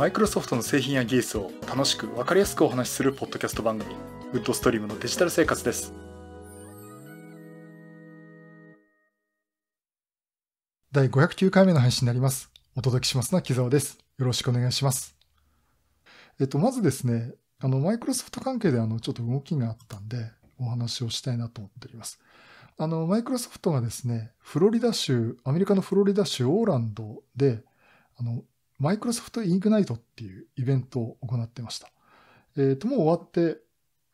マイクロソフトの製品や技術を楽しく分かりやすくお話しするポッドキャスト番組ウッドストリームのデジタル生活です第509回目の配信になりますお届けしますのは木澤ですよろしくお願いしますえっとまずですねあのマイクロソフト関係であのちょっと動きがあったんでお話をしたいなと思っておりますあのマイクロソフトがですねフロリダ州アメリカのフロリダ州オーランドであのマイクロソフトイングナイトっていうイベントを行ってました。えっ、ー、と、もう終わって、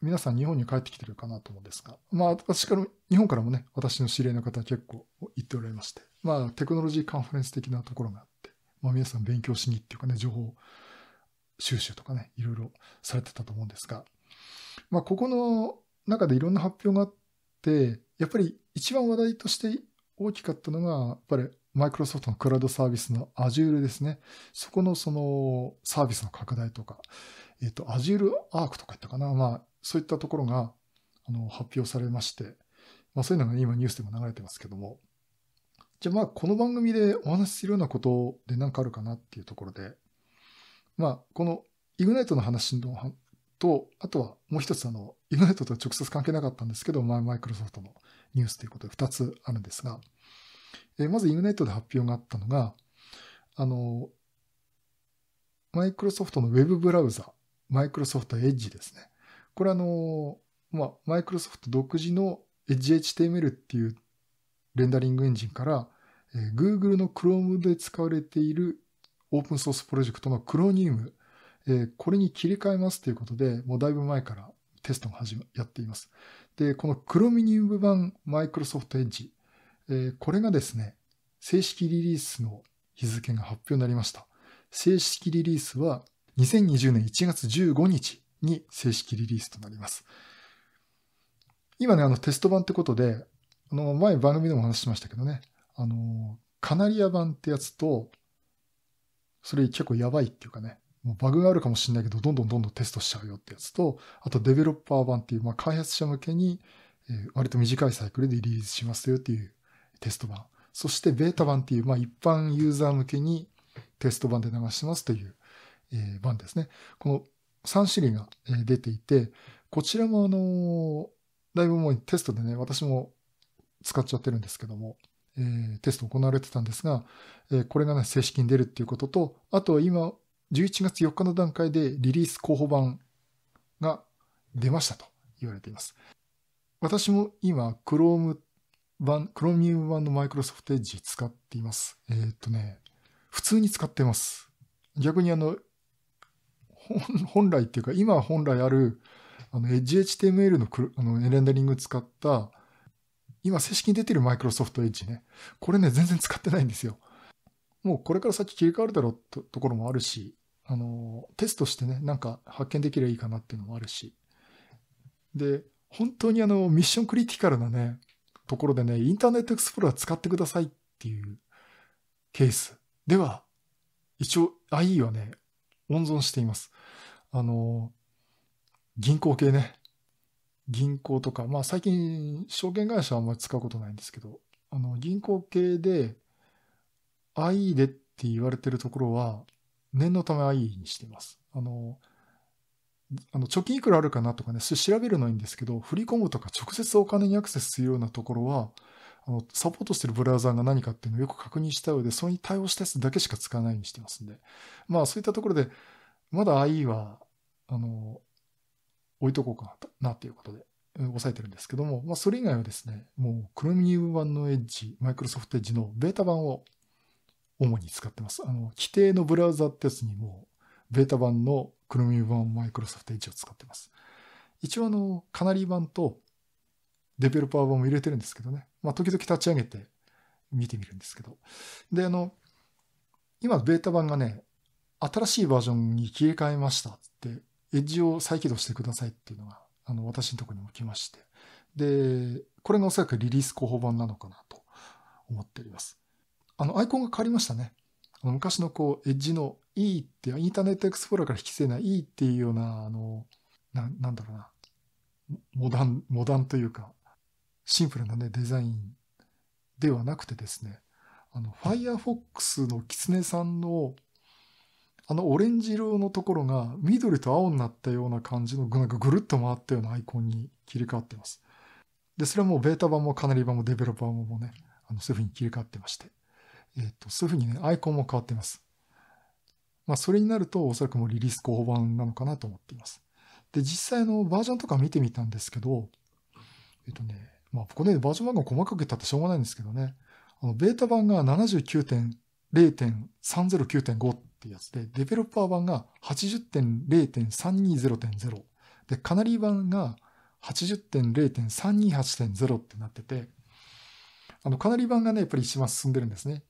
皆さん日本に帰ってきてるかなと思うんですが、まあ、私から、日本からもね、私の知り合いの方結構行っておられまして、まあ、テクノロジーカンファレンス的なところがあって、まあ、皆さん勉強しにっていうかね、情報収集とかね、いろいろされてたと思うんですが、まあ、ここの中でいろんな発表があって、やっぱり一番話題として大きかったのが、やっぱりマイクロソフトのクラウドサービスの Azure ですね。そこのそのサービスの拡大とか、えっ、ー、と、Azure Arc とか言ったかな。まあ、そういったところがあの発表されまして、まあ、そういうのが今ニュースでも流れてますけども。じゃあまあ、この番組でお話しするようなことで何かあるかなっていうところで、まあ、この Ignite の話のと、あとはもう一つあの、Ignite とは直接関係なかったんですけど、まマイクロソフトのニュースということで2つあるんですが、えまずイグネイトで発表があったのが、あの、マイクロソフトの Web ブラウザ、マイクロソフト Edge ですね。これあの、まあ、マイクロソフト独自の EdgeHTML っていうレンダリングエンジンから、えー、Google の Chrome で使われているオープンソースプロジェクトの Chronium、えー、これに切り替えますということで、もうだいぶ前からテストを始まやっています。で、この Chromium 版マイクロソフトエッ Edge えこれがですね、正式リリースの日付が発表になりました。正式リリースは2020年1月15日に正式リリースとなります。今ね、あのテスト版ってことで、あの前番組でも話しましたけどね、あの、カナリア版ってやつと、それ結構やばいっていうかね、もうバグがあるかもしれないけど、どんどんどんどんテストしちゃうよってやつと、あとデベロッパー版っていう、まあ、開発者向けに、え割と短いサイクルでリリースしますよっていうテスト版。そしてベータ版っていう、まあ、一般ユーザー向けにテスト版で流してますという、え版ですね。この3種類が出ていて、こちらもあの、だいぶもうテストでね、私も使っちゃってるんですけども、えー、テスト行われてたんですが、えー、これがね、正式に出るっていうことと、あと今、11月4日の段階でリリース候補版が出ましたと言われています。私も今、Chrome 版、Chromium 版の Microsoft Edge 使っています。えー、っとね、普通に使ってます。逆にあの、本来っていうか、今本来ある、あの、Edge HTML のあのレンダリング使った、今正式に出てる Microsoft Edge ね。これね、全然使ってないんですよ。もうこれから先切り替わるだろうとところもあるし、あの、テストしてね、なんか発見できればいいかなっていうのもあるし。で、本当にあの、ミッションクリティカルなね、ところでね、インターネットエクスプローラー使ってくださいっていうケースでは、一応 IE はね、温存しています。あの、銀行系ね。銀行とか、まあ最近証券会社はあんまり使うことないんですけど、あの、銀行系で IE でって言われてるところは、念のため IE にしています。あの、あの、貯金いくらあるかなとかね、調べるのはいいんですけど、振り込むとか直接お金にアクセスするようなところは、あの、サポートしてるブラウザーが何かっていうのをよく確認した上で、それに対応したやつだけしか使わないようにしてますんで。まあ、そういったところで、まだ IE は、あの、置いとこうかな、っていうことで、押さえてるんですけども、まあ、それ以外はですね、もう Chromium 版の Edge、Microsoft Edge のベータ版を主に使ってます。あの、規定のブラウザってやつにも、ベータ版の Chrome 版 Microsoft Edge を使ってます。一応あの、カナリー版とデベロッパー版も入れてるんですけどね。まあ、時々立ち上げて見てみるんですけど。で、あの、今ベータ版がね、新しいバージョンに切り替えましたって、エッジを再起動してくださいっていうのが、あの、私のとこにも来まして。で、これがおそらくリリース候補版なのかなと思っております。あの、アイコンが変わりましたね。昔のこう、エッジの E ってインターネットエクスプローラーから引きいだい E っていうような、あの、ななんだろうな、モダン、モダンというか、シンプルなね、デザインではなくてですね、あの、Firefox のキツネさんの、あのオレンジ色のところが緑と青になったような感じの、なんかぐるっと回ったようなアイコンに切り替わってます。で、それはもうベータ版もカナリ版もデベロッパー版もね、あのそういうふうに切り替わってまして。えっと、そういうふうにね、アイコンも変わっています。まあ、それになると、おそらくもうリリース後版なのかなと思っています。で、実際のバージョンとか見てみたんですけど、えっとね、まあ、ここでバージョン番号細かく言ったってしょうがないんですけどね、あの、ベータ版が79.0.309.5ってやつで、デベロッパー版が80.0.320.0で、カナリー版が80.0.328.0ってなってて、あの、カナリ版がね、やっぱり一番進んでるんですね。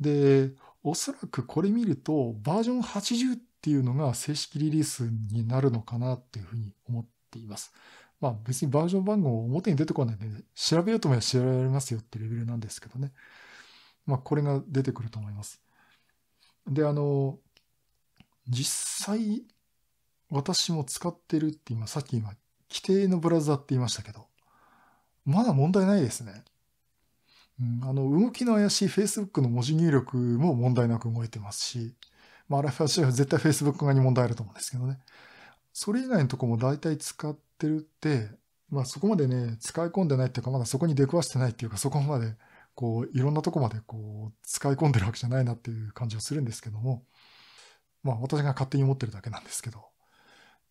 で、おそらくこれ見ると、バージョン80っていうのが正式リリースになるのかなっていうふうに思っています。まあ別にバージョン番号表に出てこないんで、調べようとも調べられますよってレベルなんですけどね。まあこれが出てくると思います。で、あの、実際、私も使ってるって今、さっき今、規定のブラウザって言いましたけど、まだ問題ないですね。あの、動きの怪しい Facebook の文字入力も問題なく動いてますし、まあ、あれは絶対 Facebook 側に問題あると思うんですけどね。それ以外のとこも大体使ってるって、まあそこまでね、使い込んでないっていうか、まだそこに出くわしてないっていうか、そこまで、こう、いろんなとこまでこう、使い込んでるわけじゃないなっていう感じはするんですけども、まあ私が勝手に思ってるだけなんですけど、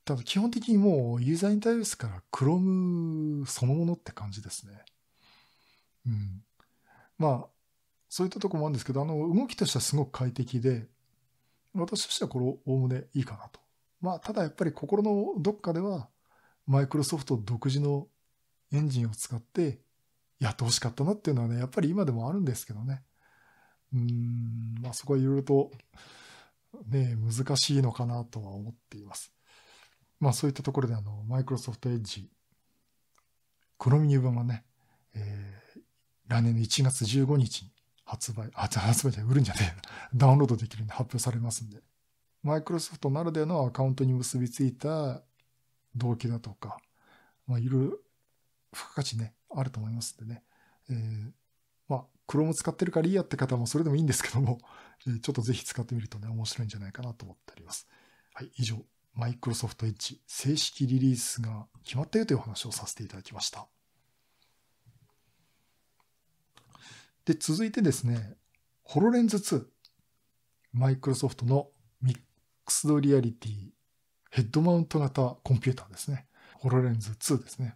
ただ基本的にもうユーザーインターフースから Chrome そのものって感じですね。うん。まあ、そういったとこもあるんですけど、あの、動きとしてはすごく快適で、私としてはこれ、おおむねいいかなと。まあ、ただやっぱり心のどっかでは、マイクロソフト独自のエンジンを使って、やってほしかったなっていうのはね、やっぱり今でもあるんですけどね。うん、まあそこはいろいろと、ね、難しいのかなとは思っています。まあそういったところであの、マイクロソフトエッジ、クロミニー版がね、えー来年の1月15日に発売、あ、発売じゃ売るんじゃねえ ダウンロードできるように発表されますんで。マイクロソフトならではのアカウントに結びついた動機だとか、まあ、いろいろ付加価値ね、あると思いますんでね。えー、まあ、Chrome 使ってるからいいやって方もそれでもいいんですけども、えー、ちょっとぜひ使ってみるとね、面白いんじゃないかなと思っております。はい、以上、マイクロソフトエッジ正式リリースが決まったよというお話をさせていただきました。で、続いてですね、ホロレンズ2。マイクロソフトのミックスドリアリティヘッドマウント型コンピューターですね。ホロレンズ2ですね。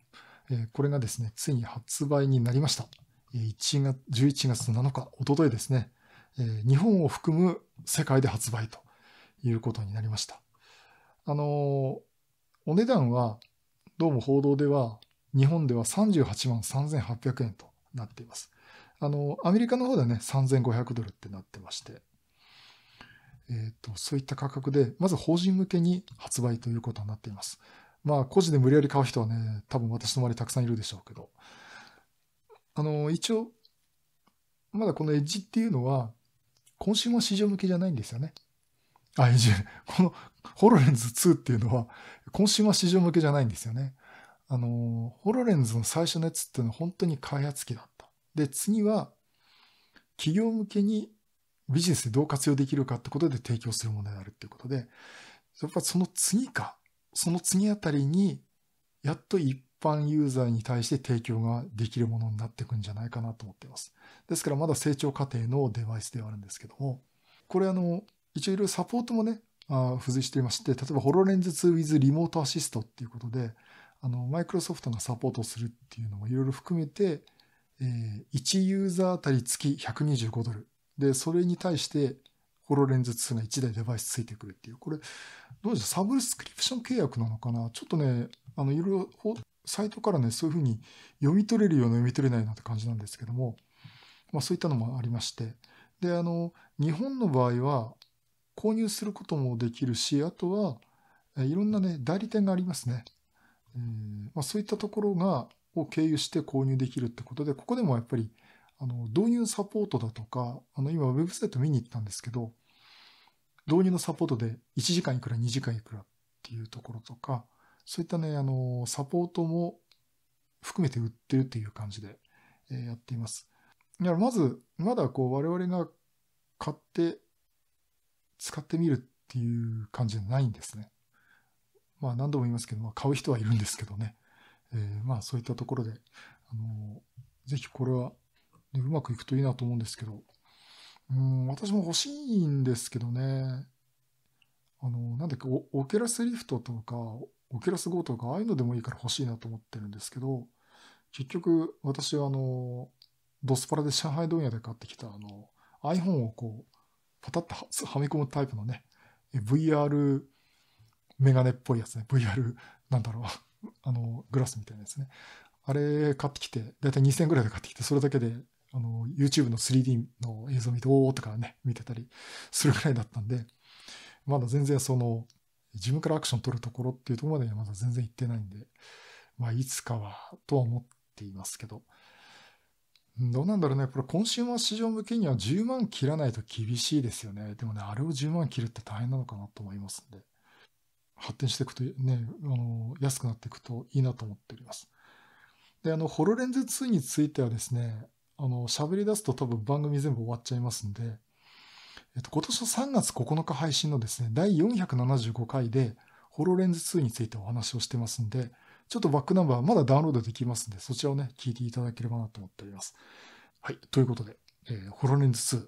これがですね、ついに発売になりました。1月11月7日、おとといですね。日本を含む世界で発売ということになりました。あの、お値段は、どうも報道では、日本では38万3800円となっています。あの、アメリカの方ではね、3500ドルってなってまして、えっ、と、そういった価格で、まず法人向けに発売ということになっています。まあ、個人で無理やり買う人はね、多分私の周りたくさんいるでしょうけど、あの、一応、まだこのエッジっていうのは、今週も市場向けじゃないんですよね。あ、エッジ、このホロレンズ2っていうのは、今週は市場向けじゃないんですよね。あの、ホロレンズの最初のやつっていうのは本当に開発機だっで、次は、企業向けにビジネスでどう活用できるかってことで提供するものであるっていうことで、やっぱその次か、その次あたりに、やっと一般ユーザーに対して提供ができるものになっていくんじゃないかなと思っています。ですからまだ成長過程のデバイスではあるんですけども、これあの、一応いろいろサポートもね、あ付随していまして、例えばホロレンズ 2with リモートアシストっていうことで、あの、マイクロソフトがサポートするっていうのもいろいろ含めて、え1ユーザーあたり月125ドル。で、それに対して、ホロレンズ2が1台デバイスついてくるっていう。これ、どうでしょうサブスクリプション契約なのかなちょっとね、あの、いろいろ、サイトからね、そういうふうに読み取れるような読み取れないなって感じなんですけども、まあそういったのもありまして。で、あの、日本の場合は、購入することもできるし、あとは、いろんなね、代理店がありますね。えーまあ、そういったところが、を経由して購入できるってことで、ここでもやっぱり、あの、導入サポートだとか、あの、今ウェブサイト見に行ったんですけど、導入のサポートで1時間いくら、2時間いくらっていうところとか、そういったね、あの、サポートも含めて売ってるっていう感じで、えやっています。だからまず、まだこう我々が買って使ってみるっていう感じじゃないんですね。まあ何度も言いますけど、まあ買う人はいるんですけどね。えー、まあそういったところで、あのー、ぜひこれは、ね、うまくいくといいなと思うんですけど、うん私も欲しいんですけどね、あのー、なんだっけオ、オケラスリフトとか、オケラス GO とか、ああいうのでもいいから欲しいなと思ってるんですけど、結局私はあの、ドスパラで上海問屋で買ってきたあの、iPhone をこう、パタッとはめ込むタイプのね、VR メガネっぽいやつね、VR なんだろうあの、グラスみたいなやつね。あれ買ってきて、だいたい2000円ぐらいで買ってきて、それだけで、あの、YouTube の 3D の映像見て、おーとかね、見てたりするぐらいだったんで、まだ全然その、自分からアクション取るところっていうところまでまだ全然行ってないんで、まあ、いつかは、とは思っていますけど、どうなんだろうね。これ、コンシューマー市場向けには10万切らないと厳しいですよね。でもね、あれを10万切るって大変なのかなと思いますんで。発展していくとね、あの、安くなっていくといいなと思っております。で、あの、ホロレンズ2についてはですね、あの、喋り出すと多分番組全部終わっちゃいますんで、えっと、今年の3月9日配信のですね、第475回で、ホロレンズ2についてお話をしてますんで、ちょっとバックナンバーまだダウンロードできますんで、そちらをね、聞いていただければなと思っております。はい。ということで、えー、ホロレンズ2、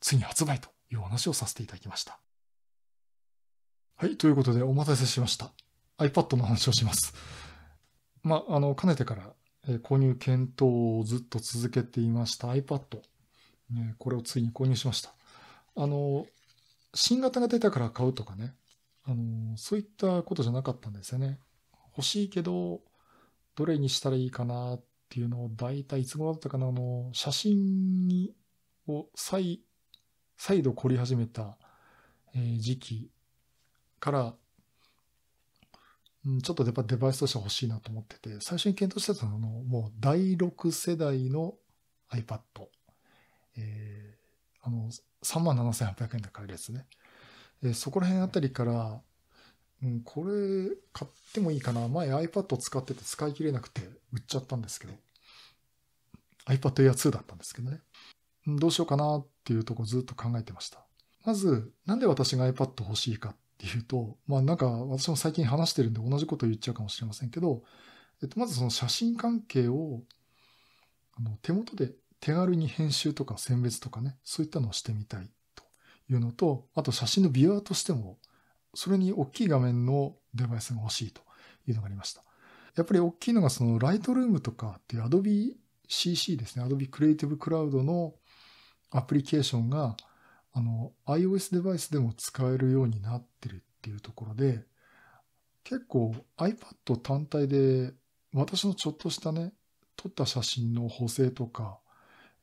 ついに発売というお話をさせていただきました。はい、ということでお待たせしました。iPad の話をします。まあ、あの、かねてから、え購入検討をずっと続けていました iPad、ね。これをついに購入しました。あの、新型が出たから買うとかね、あの、そういったことじゃなかったんですよね。欲しいけど、どれにしたらいいかなっていうのを、だいたいいつ頃だったかな、あの、写真に、を再、再度凝り始めた、え時期から、うん、ちょっとやっぱデバイスとして欲しいなと思ってて、最初に検討してたのもう第6世代の iPad。えー、あの、37,800円で買えるやつね。えー、そこら辺あたりから、うん、これ買ってもいいかな。前 iPad を使ってて使い切れなくて売っちゃったんですけど、iPad Air 2だったんですけどね。どうしようかなっていうとこずっと考えてました。まず、なんで私が iPad 欲しいかっっていうと、まあなんか私も最近話してるんで同じこと言っちゃうかもしれませんけど、えっと、まずその写真関係をあの手元で手軽に編集とか選別とかね、そういったのをしてみたいというのと、あと写真のビュアーとしても、それに大きい画面のデバイスが欲しいというのがありました。やっぱり大きいのがそのライトルームとかっていう Adobe CC ですね、Adobe Creative Cloud のアプリケーションがあの、iOS デバイスでも使えるようになってるっていうところで、結構 iPad 単体で私のちょっとしたね、撮った写真の補正とか、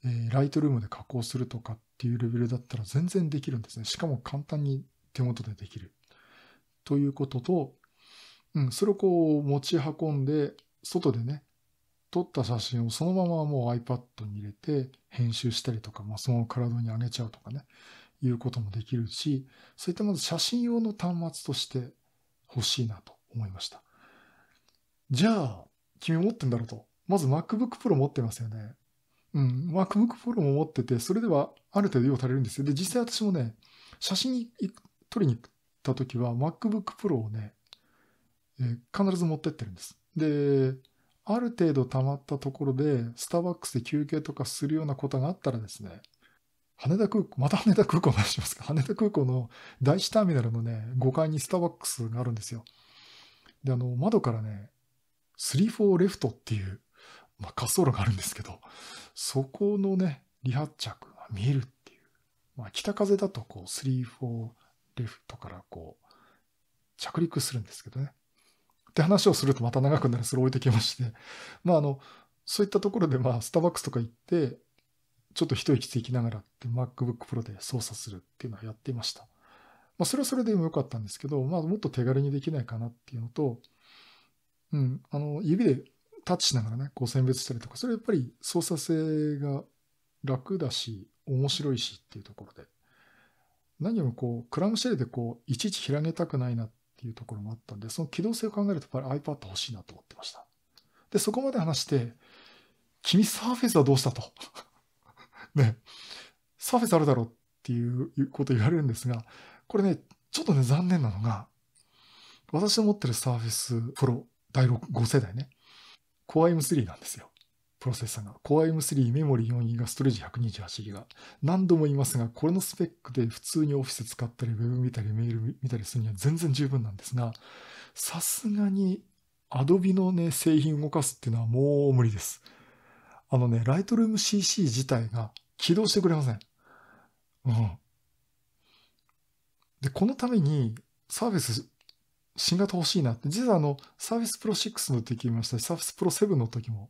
えー、ライトルームで加工するとかっていうレベルだったら全然できるんですね。しかも簡単に手元でできる。ということと、うん、それをこう持ち運んで、外でね、撮った写真をそのままもう iPad に入れて編集したりとか、まあ、その体に上げちゃうとかね、いうこともできるし、そういったまず写真用の端末として欲しいなと思いました。じゃあ、君持ってんだろうと。まず MacBook Pro 持ってますよね。うん、MacBook Pro も持ってて、それではある程度用足れるんですよ。で、実際私もね、写真に撮りに行った時は MacBook Pro をね、えー、必ず持ってってるんです。で、ある程度溜まったところで、スターバックスで休憩とかするようなことがあったらですね、羽田空港、また羽田空港の話しますか。羽田空港の第一ターミナルのね、5階にスターバックスがあるんですよ。で、あの、窓からね、34レフトっていう、まあ、滑走路があるんですけど、そこのね、離発着が見えるっていう。まあ、北風だとこう、34レフトからこう、着陸するんですけどね。って話をするとまた長くなる、それ置いてきまして。まあ、あの、そういったところで、まあ、スターバックスとか行って、ちょっと一息つきながらって MacBook Pro で操作するっていうのはやっていました。まあ、それはそれでも良かったんですけど、まあ、もっと手軽にできないかなっていうのと、うん、あの、指でタッチしながらね、こう選別したりとか、それやっぱり操作性が楽だし、面白いしっていうところで、何よりもこう、クラムシェルでこう、いちいち開げたくないなっていうところもあったんで、その機動性を考えるとやっぱり iPad 欲しいなと思ってました。で、そこまで話して、君サーフェスはどうしたとね、サーフェスあるだろうっていうこと言われるんですが、これね、ちょっとね、残念なのが、私の持ってるサーフェスプロ第6 5世代ね、Core M3 なんですよ。プロセッサーが。Core M3 メモリ4 g b ストレージ 128GB 何度も言いますが、これのスペックで普通にオフィス使ったり、ウェブ見たり、メール見たりするには全然十分なんですが、さすがに Adobe のね、製品動かすっていうのはもう無理です。あのね、Lightroom CC 自体が起動してくれません。うん。で、このためにサービス新型欲しいなって、実はあの、サービスプロ6の時言いましたし、サービスプロ7の時も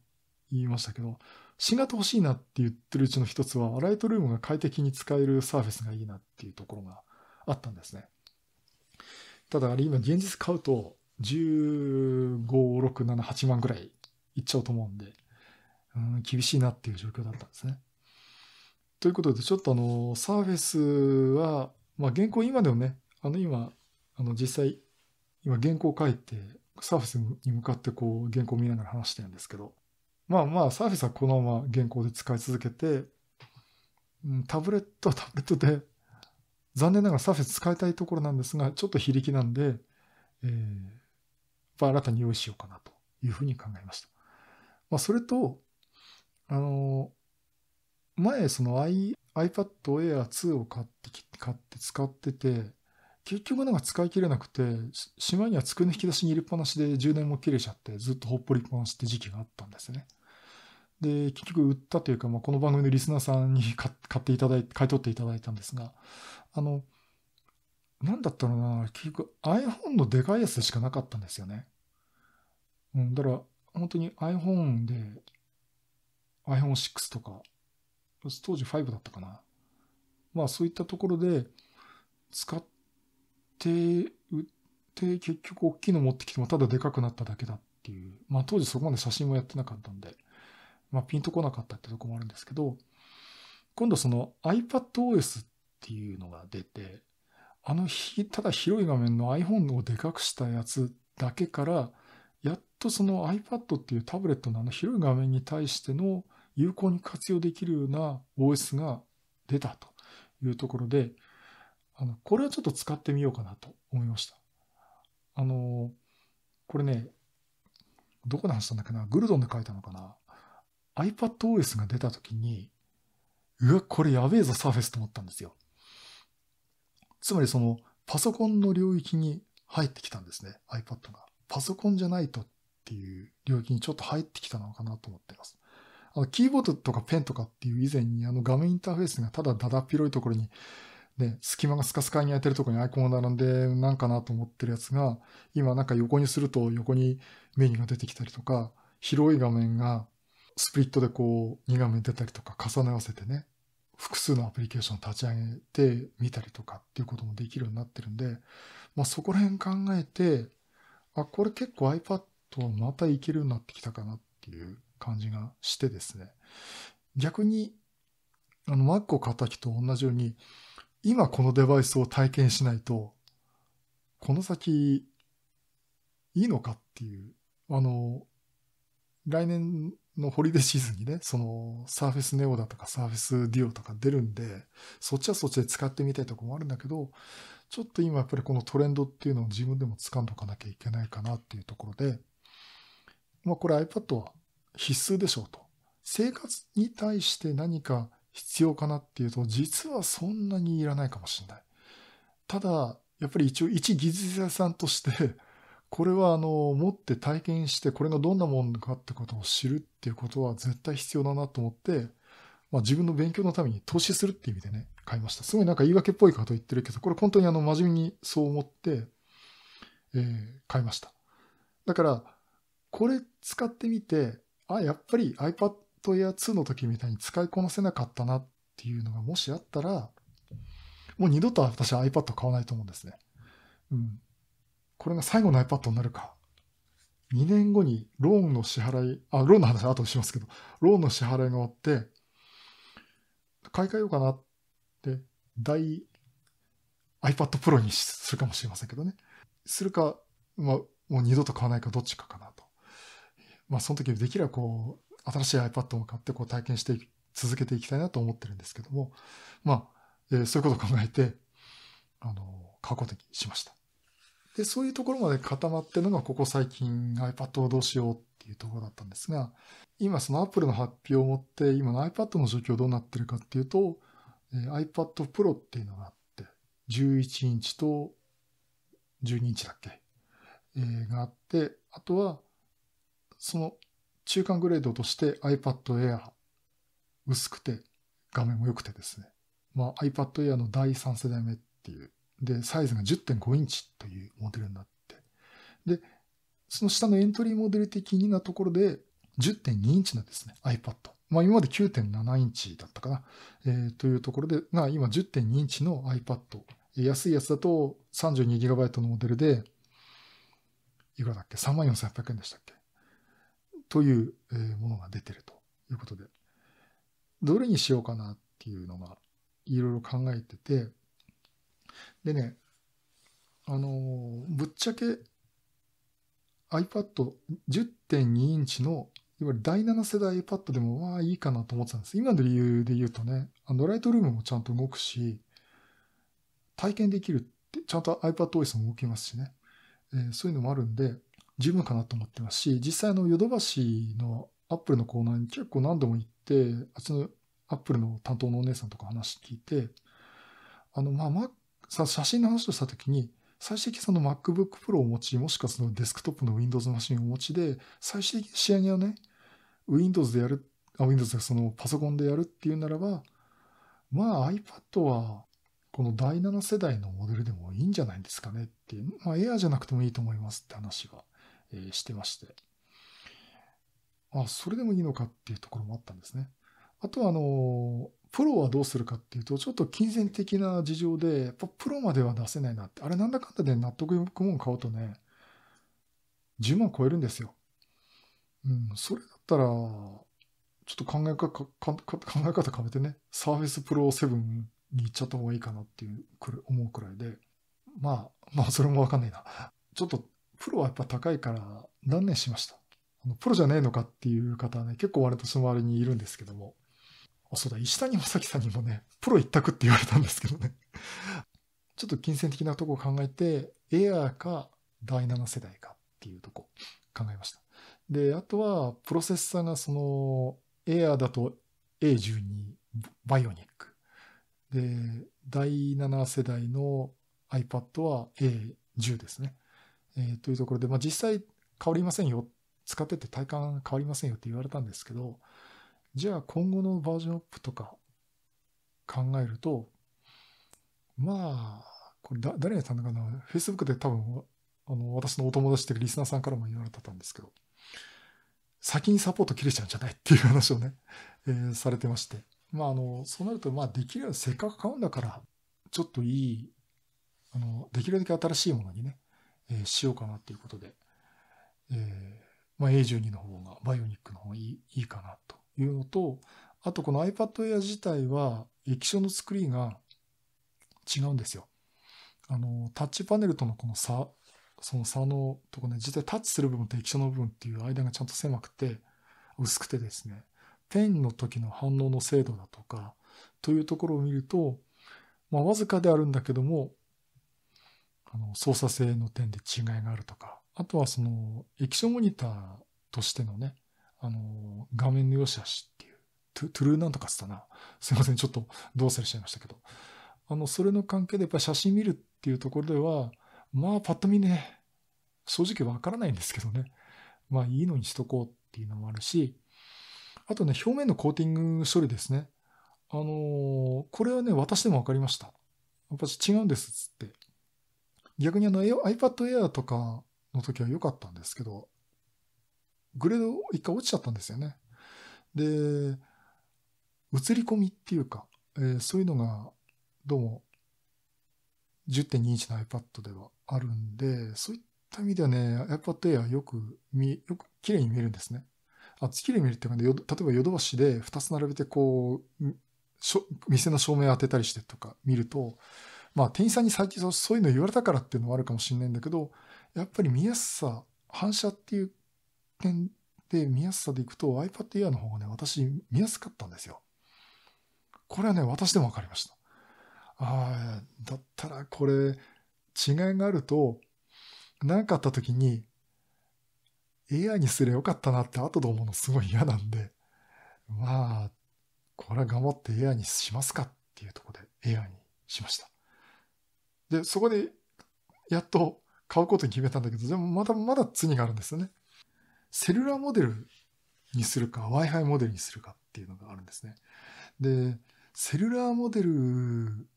言いましたけど、新型欲しいなって言ってるうちの一つは、ライトルームが快適に使えるサーフェスがいいなっていうところがあったんですね。ただ、あれ今現実買うと、15、6、7、8万ぐらいいっちゃうと思うんで、うん、厳しいなっていう状況だったんですね。ということで、ちょっとあの、サーフェスは、まあ、原稿今でもね、あの、今、あの、実際、今原稿書いて、サーフェスに向かってこう、原稿見ながら話してるんですけど、まあまあ、サーフェスはこのまま原稿で使い続けて、タブレットはタブレットで、残念ながらサーフェス使いたいところなんですが、ちょっと非力なんで、えー、新たに用意しようかなというふうに考えました。まあ、それと、あのー前その i iPad Air 2を買ってき、買って使ってて、結局なんか使い切れなくて、しまいには机の引き出しに入れっぱなしで充電も切れちゃって、ずっとほっぽりっぱなしって時期があったんですね。で、結局売ったというか、まあ、この番組のリスナーさんに 買っていただいて、買い取っていただいたんですが、あの、なんだったのな、結局 iPhone のでかいやつでしかなかったんですよね。うん、だから、本当に iPhone で、iPhone6 とか当時5だったかな。まあそういったところで使って売って結局大きいの持ってきてもただでかくなっただけだっていう。まあ当時そこまで写真もやってなかったんで、まあピンとこなかったってとこもあるんですけど、今度その iPadOS っていうのが出て、あの日、ただ広い画面の iPhone をでかくしたやつだけから、やっとその iPad っていうタブレットのあの広い画面に対しての有効に活用できるような OS が出たというところで、あの、これはちょっと使ってみようかなと思いました。あの、これね、どこで話したんだっけなグルドンで書いたのかな ?iPadOS が出た時に、うわ、これやべえぞ、サーフェスと思ったんですよ。つまりその、パソコンの領域に入ってきたんですね、iPad が。パソコンじゃないとっていう領域にちょっと入ってきたのかなと思っています。あの、キーボードとかペンとかっていう以前に、あの画面インターフェースがただだだっ広いところに、ね、隙間がスカスカに空いてるところにアイコンが並んで、なんかなと思ってるやつが、今なんか横にすると横にメニューが出てきたりとか、広い画面がスプリットでこう2画面出たりとか重ね合わせてね、複数のアプリケーションを立ち上げてみたりとかっていうこともできるようになってるんで、まあそこら辺考えて、あ、これ結構 iPad はまたいけるようになってきたかなっていう感じがしてですね。逆に、あの、Mac を買った人と同じように、今このデバイスを体験しないと、この先、いいのかっていう、あの、来年のホリデーシーズンにね、その、サーフェスネオだとかサーフェスディオとか出るんで、そっちはそっちで使ってみたいとこもあるんだけど、ちょっと今やっぱりこのトレンドっていうのを自分でも掴んどかなきゃいけないかなっていうところで、まあこれ iPad は必須でしょうと。生活に対して何か必要かなっていうと、実はそんなにいらないかもしれない。ただ、やっぱり一応一技術者さんとしてこれはあの、持って体験して、これがどんなものかってことを知るっていうことは絶対必要だなと思って、まあ自分の勉強のために投資するっていう意味でね、買いました。すごいなんか言い訳っぽいかと言ってるけど、これ本当にあの、真面目にそう思って、えー、買いました。だから、これ使ってみて、あ、やっぱり iPad Air 2の時みたいに使いこなせなかったなっていうのがもしあったら、もう二度と私は iPad 買わないと思うんですね。うん。これが最後の iPad になるか。2年後にローンの支払い、あ、ローンの話は後にしますけど、ローンの支払いが終わって、買い替えようかなって、大 iPad Pro にするかもしれませんけどね。するか、まあ、もう二度と買わないかどっちかかなと。まあ、その時できればこう、新しい iPad を買ってこう体験して続けていきたいなと思ってるんですけども、まあ、えー、そういうことを考えて、あの、買うことにしました。で、そういうところまで固まってるのが、ここ最近 iPad をどうしようっていうところだったんですが、今その Apple の発表をもって、今の iPad の状況どうなってるかっていうと、えー、iPad Pro っていうのがあって、11インチと12インチだっけ、えー、があって、あとはその中間グレードとして iPad Air 薄くて画面も良くてですね。まあ iPad Air の第3世代目っていう。で、サイズが10.5インチというモデルになって。で、その下のエントリーモデル的なところで10.2インチなんですね、iPad。まあ今まで9.7インチだったかな。えー、というところで、まあ今10.2インチの iPad。安いやつだと 32GB のモデルで、いくらだっけ ?34,800 円でしたっけというものが出てるということで、どれにしようかなっていうのがいろいろ考えてて、でね、あの、ぶっちゃけ iPad10.2 インチのいわゆる第7世代 iPad でもまあいいかなと思ってたんです。今の理由で言うとね、あのライトルームもちゃんと動くし、体験できるって、ちゃんと iPadOS も動きますしね、えー、そういうのもあるんで、十分かなと思ってますし、実際のヨドバシのアップルのコーナーに結構何度も行って、あっちのアップルの担当のお姉さんとか話聞いて、あの、まあ、まさ、写真の話をしたときに、最終的にその MacBook Pro をお持ち、もしくはそのデスクトップの Windows マシンをお持ちで、最終的に仕上げをね、Windows でやる、あ、Windows でそのパソコンでやるっていうならば、まあ iPad はこの第7世代のモデルでもいいんじゃないですかねっていう、まあ Air じゃなくてもいいと思いますって話はえしてまして、あ、それでもいいのかっていうところもあったんですね。あとは、あの、プロはどうするかっていうと、ちょっと金銭的な事情で、やっぱプロまでは出せないなって、あれなんだかんだで納得いくもん買うとね、10万超えるんですよ。うん、それだったら、ちょっと考え方、考え方変えてね、サーフェスプロ7に行っちゃった方がいいかなっていう、思うくらいで、まあ、まあ、それもわかんないな。ちょっとプロはやっぱ高いから断念しました。あのプロじゃねえのかっていう方はね、結構割とその周りにいるんですけども。あ、そうだ、石谷正樹さんにもね、プロ一択って言われたんですけどね。ちょっと金銭的なとこを考えて、エアーか第7世代かっていうとこ考えました。で、あとは、プロセッサーがその、エアーだと A12 バイオニック。で、第7世代の iPad は A10 ですね。えー、というところで、まあ、実際変わりませんよ。使ってて体感変わりませんよって言われたんですけど、じゃあ今後のバージョンアップとか考えると、まあ、これだ誰が言ったのかな ?Facebook で多分、あの、私のお友達というリスナーさんからも言われてたんですけど、先にサポート切れちゃうんじゃないっていう話をね、えー、されてまして。まあ、あの、そうなると、まあ、できるせっかく買うんだから、ちょっといい、あの、できるだけ新しいものにね、えー、しようかなっていうことで、えー、まあ、A12 の方が、バイオニックの方がいいいいかなというのと、あとこの iPad Air 自体は液晶の作りが違うんですよ。あの、タッチパネルとのこの差、その差のとこね、実際タッチする部分と液晶の部分っていう間がちゃんと狭くて、薄くてですね、ペンの時の反応の精度だとか、というところを見ると、まあ、わずかであるんだけども、あの操作性の点で違いがあるとか、あとはその液晶モニターとしてのね、あの画面の良し悪しっていう、トゥトゥルーなんとかつったな。すいません、ちょっとどうせしちゃいましたけど。あの、それの関係でやっぱり写真見るっていうところでは、まあパッと見ね、正直わからないんですけどね。まあいいのにしとこうっていうのもあるし、あとね、表面のコーティング処理ですね。あのー、これはね、私でも分かりました。やっぱ違うんですっつって。逆にあの iPad Air とかの時は良かったんですけど、グレード一回落ちちゃったんですよね。で、映り込みっていうか、えー、そういうのがどうも10.2インチの iPad ではあるんで、そういった意味ではね、iPad Air よく見、よく綺麗に見えるんですね。あ、綺麗に見えるっていうか、ね、例えばヨドバシで2つ並べてこう、店の照明を当てたりしてとか見ると、まあ、店員さんに最近そういうの言われたからっていうのもあるかもしれないんだけど、やっぱり見やすさ、反射っていう点で見やすさでいくと iPad Air の方がね、私見やすかったんですよ。これはね、私でも分かりました。ああ、だったらこれ、違いがあると、何かあった時に、AI にすればよかったなって後で思うのすごい嫌なんで、まあ、これは頑張って AI にしますかっていうとこで AI にしました。で、そこでやっと買うことに決めたんだけど、でもまだまだ罪があるんですよね。セルラーモデルにするか、Wi-Fi モデルにするかっていうのがあるんですね。で、セルラーモデル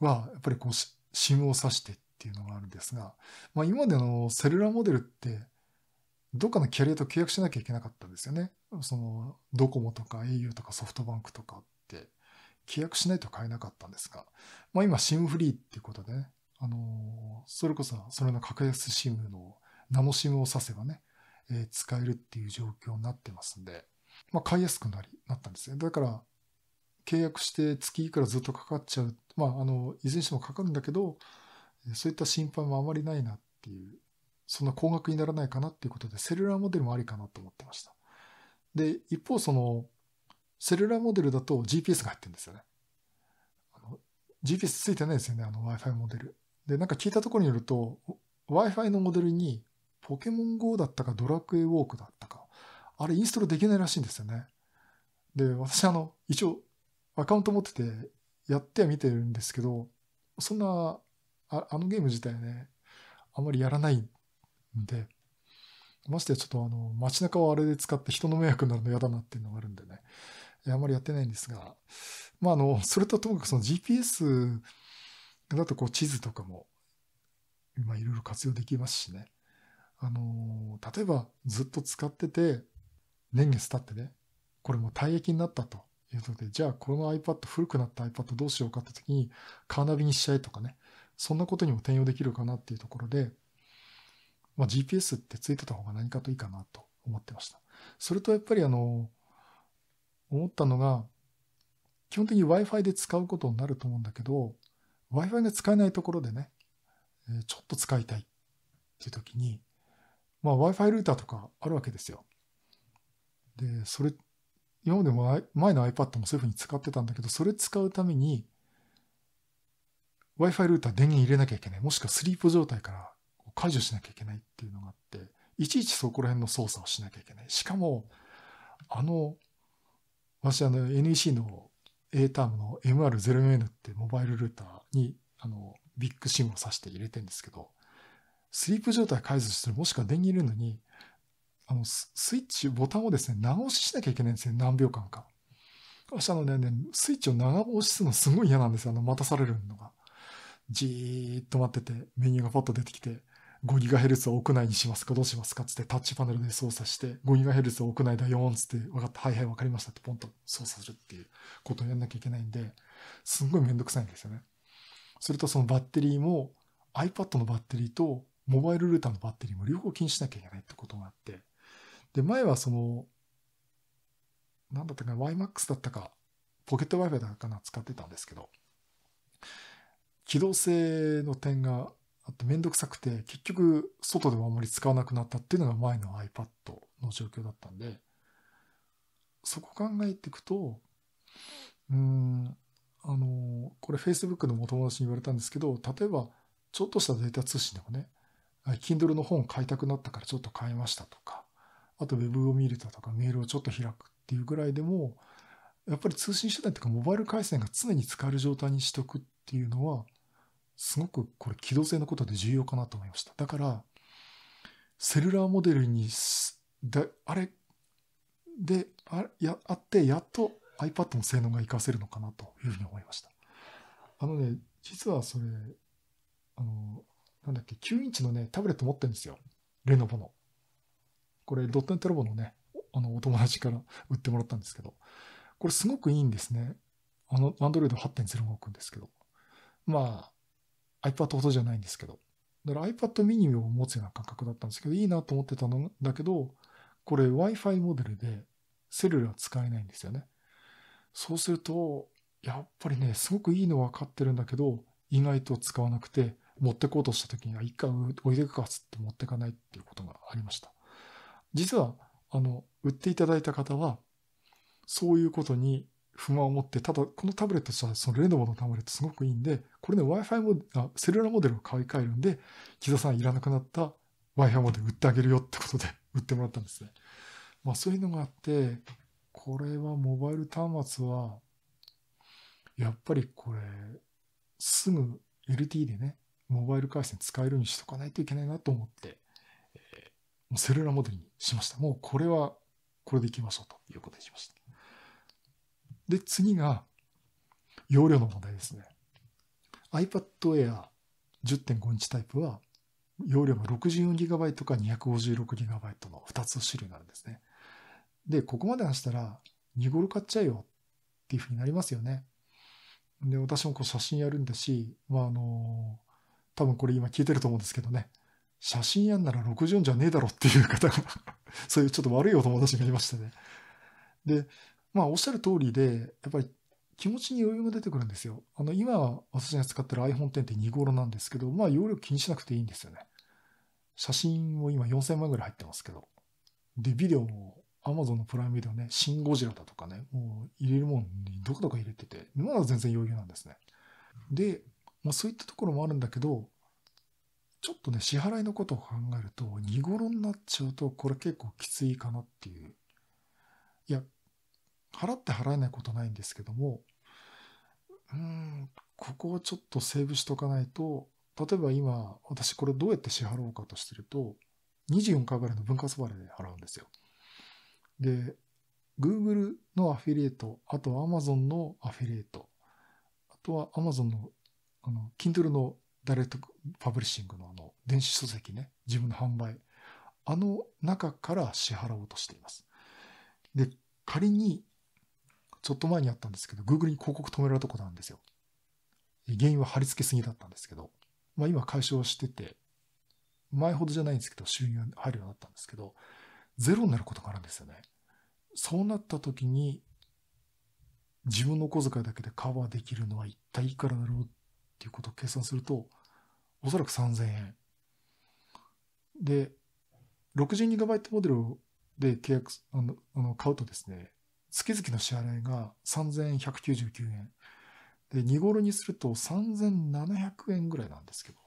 は、やっぱりこう、SIM を挿してっていうのがあるんですが、まあ今までのセルラーモデルって、どっかのキャリアと契約しなきゃいけなかったんですよね。その、ドコモとか au とかソフトバンクとかって。契約しないと買えなかったんですが、まあ、今 SIM フリーっていうことでね、あのー、それこそそれの格安 SIM のナノ SIM を指せばね、えー、使えるっていう状況になってますんで、まあ、買いやすくなり、なったんですね。だから、契約して月いくらずっとかかっちゃう。まあ、あの、いずれにしてもかかるんだけど、そういった心配もあまりないなっていう、そんな高額にならないかなっていうことで、セルラーモデルもありかなと思ってました。で、一方、その、セルラーモデルだと GPS が入ってるんですよね。GPS ついてないですよね、あの Wi-Fi モデル。で、なんか聞いたところによると、Wi-Fi のモデルにポケモン GO だったかドラクエウォークだったか、あれインストールできないらしいんですよね。で、私あの、一応アカウント持っててやっては見てるんですけど、そんな、ああのゲーム自体ね、あんまりやらないんで、ましてちょっとあの、街中をあれで使って人の迷惑になるの嫌だなっていうのがあるんでね。あんまりやってないんですが、まあ、あの、それとともかくその GPS だとこう地図とかも、あ、いろいろ活用できますしね。あの、例えばずっと使ってて、年月経ってね、これも退役になったということで、じゃあこの iPad、古くなった iPad どうしようかって時に、カーナビにしちゃえとかね、そんなことにも転用できるかなっていうところで、まあ、GPS ってついてた方が何かといいかなと思ってました。それとやっぱりあの、思ったのが、基本的に Wi-Fi で使うことになると思うんだけど、Wi-Fi が使えないところでね、ちょっと使いたいっていう時に、まあ Wi-Fi ルーターとかあるわけですよ。で、それ、今までも前の iPad もそういうふうに使ってたんだけど、それ使うために Wi-Fi ルーター電源入れなきゃいけない。もしくはスリープ状態から解除しなきゃいけないっていうのがあって、いちいちそこら辺の操作をしなきゃいけない。しかも、あの私あの NEC の A タームの m r 0 m n ってモバイルルーターにあのビッグシムを挿して入れてるんですけど、スリープ状態解除してる、もしくは電源入れるのに、あのスイッチボタンをですね、長押ししなきゃいけないんですよ、何秒間か。私あのね、スイッチを長押しするのすごい嫌なんですよ、あの待たされるのが。じーっと待ってて、メニューがパッと出てきて、5GHz を屋内にしますかどうしますかつってタッチパネルで操作して 5GHz を屋内だよつって分かったはいはい分かりましたってポンと操作するっていうことをやんなきゃいけないんですんごいめんどくさいんですよね。それとそのバッテリーも iPad のバッテリーとモバイルルーターのバッテリーも両方気にしなきゃいけないってことがあってで前はその何だったか YMAX だったかポケット Wi-Fi だったかな使ってたんですけど機動性の点があとめんどくさくて、結局、外ではあまり使わなくなったっていうのが前の iPad の状況だったんで、そこ考えていくと、うん、あの、これ Facebook のお友達に言われたんですけど、例えば、ちょっとしたデータ通信でもね、Kindle の本買いたくなったからちょっと買いましたとか、あと Web を見れたとか、メールをちょっと開くっていうぐらいでも、やっぱり通信手段っていうかモバイル回線が常に使える状態にしとくっていうのは、すごくこれ機動性のことで重要かなと思いました。だから、セルラーモデルに、だあれで、あやあって、やっと iPad の性能が活かせるのかなというふうに思いました。あのね、実はそれ、あの、なんだっけ、9インチのね、タブレット持ってるんですよ。レノボの。これ、ドットネットロボのね、あの、お友達から 売ってもらったんですけど、これすごくいいんですね。あの、Android 8.0置くんですけど。まあ、iPad ほどじゃないんですけど。だから iPad mini を持つような感覚だったんですけど、いいなと思ってたんだけど、これ Wi-Fi モデルでセルラー使えないんですよね。そうすると、やっぱりね、すごくいいのは分かってるんだけど、意外と使わなくて、持ってこうとした時に、は一回置いてくかつって持ってかないっていうことがありました。実は、あの、売っていただいた方は、そういうことに不満を持って、ただ、このタブレットさ、そのレノボのタブレットすごくいいんで、これね、Wi-Fi モデル、あ、セルラモデルを買い替えるんで、木田さんいらなくなった Wi-Fi モデル売ってあげるよってことで 売ってもらったんですね。まあそういうのがあって、これはモバイル端末は、やっぱりこれ、すぐ LT でね、モバイル回線使えるようにしとかないといけないなと思って、えー、セルラモデルにしました。もうこれは、これでいきましょうということにしました。で、次が、容量の問題ですね。iPad Air 10.5インチタイプは、容量が 64GB か 256GB の2つの種類があるんですね。で、ここまで話したら、2頃買っちゃえよっていうふうになりますよね。で、私もこう写真やるんだし、まあ、あの、多分これ今聞いてると思うんですけどね、写真やんなら64じゃねえだろっていう方が そういうちょっと悪いお友達がいましたね。で、まあおっしゃる通りで、やっぱり気持ちに余裕が出てくるんですよ。あの、今私が使ってる iPhone X って2頃なんですけど、まあ容量気にしなくていいんですよね。写真も今4000万ぐらい入ってますけど。で、ビデオも Amazon のプライムビデオね、シン・ゴジラだとかね、もう入れるもんにどこどこ入れてて、まだ全然余裕なんですね。で、まあそういったところもあるんだけど、ちょっとね、支払いのことを考えると、2頃になっちゃうと、これ結構きついかなっていう。いや、払って払えないことないんですけども、うん、ここをちょっとセーブしとかないと、例えば今、私これどうやって支払おうかとしてると、24回らいの分割払いで払うんですよ。で、Google のアフィリエイト、あとは Amazon のアフィリエイト、あとは Amazon の、あの、Kindle のダイレクトパブリッシングのあの、電子書籍ね、自分の販売、あの中から支払おうとしています。で、仮にちょっと前にあったんですけど、Google に広告止められたとこなんですよ。原因は貼り付けすぎだったんですけど、まあ今解消してて、前ほどじゃないんですけど、収入入るようになったんですけど、ゼロになることがあるんですよね。そうなった時に、自分のお小遣いだけでカバーできるのは一体いくらだろうっていうことを計算すると、おそらく3000円。で、62GB モデルで契約あの、あの買うとですね、月々の支払いが3199円。で、2頃にすると3700円ぐらいなんですけど。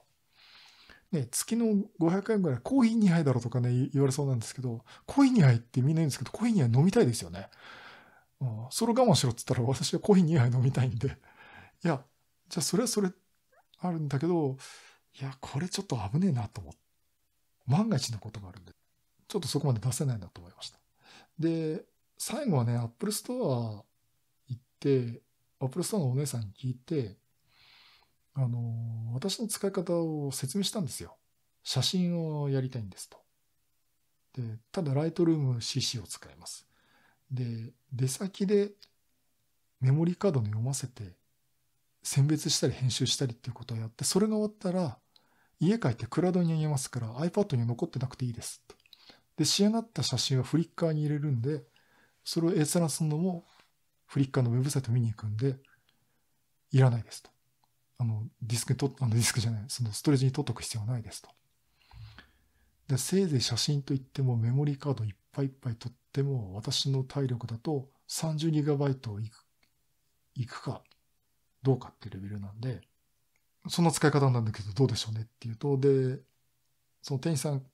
ね、月の500円ぐらい、コーヒー2杯だろうとかね、言われそうなんですけど、コーヒー2杯ってみんな言うんですけど、コーヒー2杯飲みたいですよね。うん、それ我慢しろって言ったら、私はコーヒー2杯飲みたいんで、いや、じゃあそれはそれあるんだけど、いや、これちょっと危ねえなと思って、万が一のことがあるんで、ちょっとそこまで出せないなと思いました。で、最後はね、アップルストア行って、アップルストアのお姉さんに聞いて、あの、私の使い方を説明したんですよ。写真をやりたいんですと。で、ただ Lightroom CC を使います。で、出先でメモリーカードに読ませて、選別したり編集したりっていうことをやって、それが終わったら、家帰ってクラウドにあげますから iPad に残ってなくていいですと。で、仕上がった写真はフリッカーに入れるんで、それを閲覧するのも、フリッカーのウェブサイト見に行くんで、いらないですと。あの、ディスクにと、あのディスクじゃない、そのストレージに取っとく必要はないですと。でせいぜい写真といってもメモリーカードいっぱいいっぱい取っても、私の体力だと 30GB いく、いくか、どうかっていうレベルなんで、そんな使い方なんだけどどうでしょうねっていうと、で、その店員さん、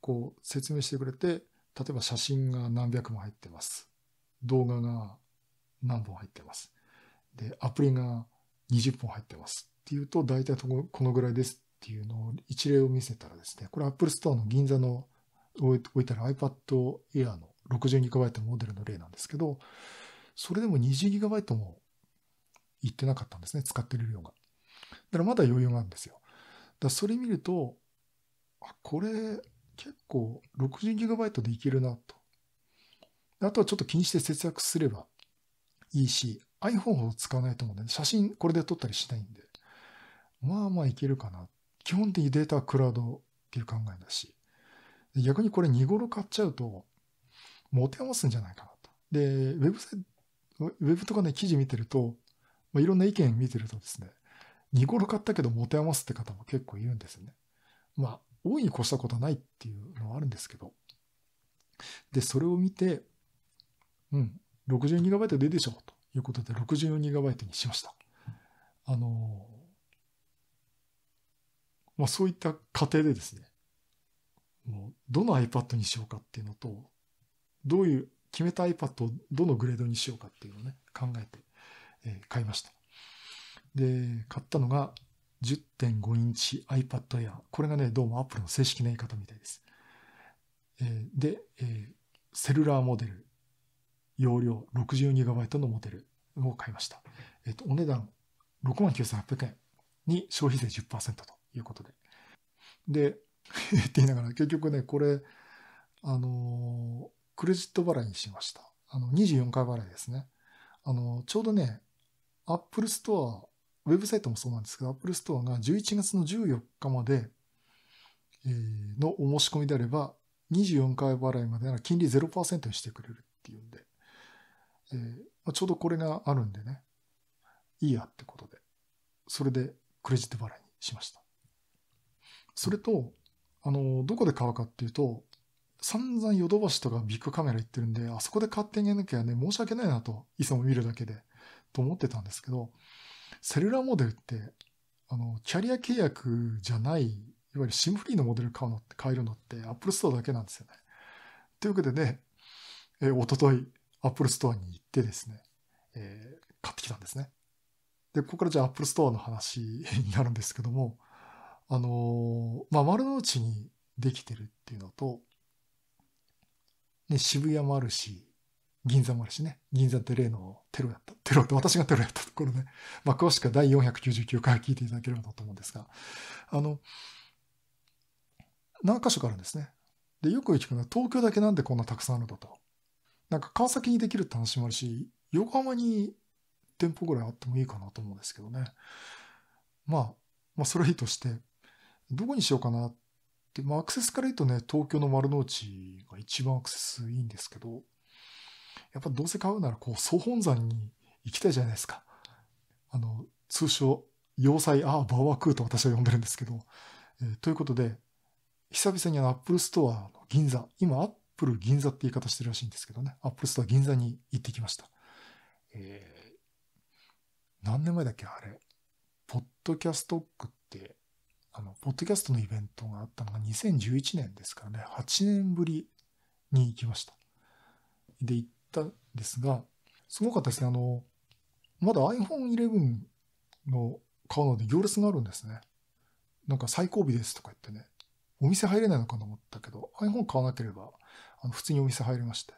こう説明してくれて、例えば写真が何百も入ってます。動画が何本入ってます。で、アプリが20本入ってますっていうと、大体このぐらいですっていうのを一例を見せたらですね、これ Apple Store の銀座の置いたら iPad Air の 60GB モデルの例なんですけど、それでも 20GB もいってなかったんですね、使ってる量が。だからまだ余裕があるんですよ。だそれ見ると、あ、これ、結構 60GB でいけるなと。あとはちょっと気にして節約すればいいし、iPhone ほど使わないと思うんで、写真これで撮ったりしないんで、まあまあいけるかな。基本的にデータはクラウドっていう考えだし、逆にこれ2頃買っちゃうと、持て余すんじゃないかなと。で、ウェブウェブとかね、記事見てると、まあ、いろんな意見見てるとですね、2頃買ったけど持て余すって方も結構いるんですよね。まあ、大いに越したことはないっていうのはあるんですけど。で、それを見て、うん、64GB でいいでしょうということで 64GB にしました。あのまあ、そういった過程でですね、もうどの iPad にしようかっていうのと、どういう決めた iPad をどのグレードにしようかっていうのをね、考えて、え買いました。で、買ったのが、10.5インチ iPad Air。これがね、どうも Apple の正式な言い方みたいです。えー、で、えー、セルラーモデル、容量6 2 g b のモデルを買いました。えっ、ー、と、お値段69,800円に消費税10%ということで。で、って言いながら結局ね、これ、あのクレジット払いにしました。あの、24回払いですね。あの、ちょうどね、Apple Store ウェブサイトもそうなんですけど、Apple Store が11月の14日までのお申し込みであれば、24回払いまでなら金利0%にしてくれるっていうんで、えまちょうどこれがあるんでね、いいやってことで、それでクレジット払いにしました。それと、あの、どこで買うかっていうと、散々ヨドバシとかビッグカメラ行ってるんで、あそこで買ってあげなきゃね、申し訳ないなと、いつも見るだけで、と思ってたんですけど、セルラーモデルって、あの、キャリア契約じゃない、いわゆるシムフリーのモデル買うのって、買えるのって Apple Store だけなんですよね。というわけでね、えー、おととい Apple Store に行ってですね、えー、買ってきたんですね。で、ここからじゃあ Apple Store の話になるんですけども、あのー、まあ、丸の内にできてるっていうのと、ね、渋谷もあるし、銀座もあるしね。銀座って例のテロやった。テロって私がテロやったところね。まあ、詳しくは第499回聞いていただければと思うんですが、あの、何箇所かあるんですね。で、よく聞くのは東京だけなんでこんなたくさんあるんだと。なんか川崎にできるって話もあるし、横浜に店舗ぐらいあってもいいかなと思うんですけどね。まあ、まあ、それはいいとして、どこにしようかなって、まあ、アクセスから言うとね、東京の丸の内が一番アクセスいいんですけど、やっぱどうせ買うならこう総本山に行きたいじゃないですか。あの、通称、要塞ああ、バーバークーと私は呼んでるんですけど、えー、ということで、久々にあのアップルストアの銀座、今アップル銀座って言い方してるらしいんですけどね、アップルストア銀座に行ってきました。えー、何年前だっけあれ、ポッドキャストックって、あの、ポッドキャストのイベントがあったのが2011年ですからね、8年ぶりに行きました。で、行っったんですが、すごかったですね。あの、まだ iPhone11 の買うので行列があるんですね。なんか最後尾ですとか言ってね。お店入れないのかと思ったけど、iPhone 買わなければ、あの普通にお店入りまして。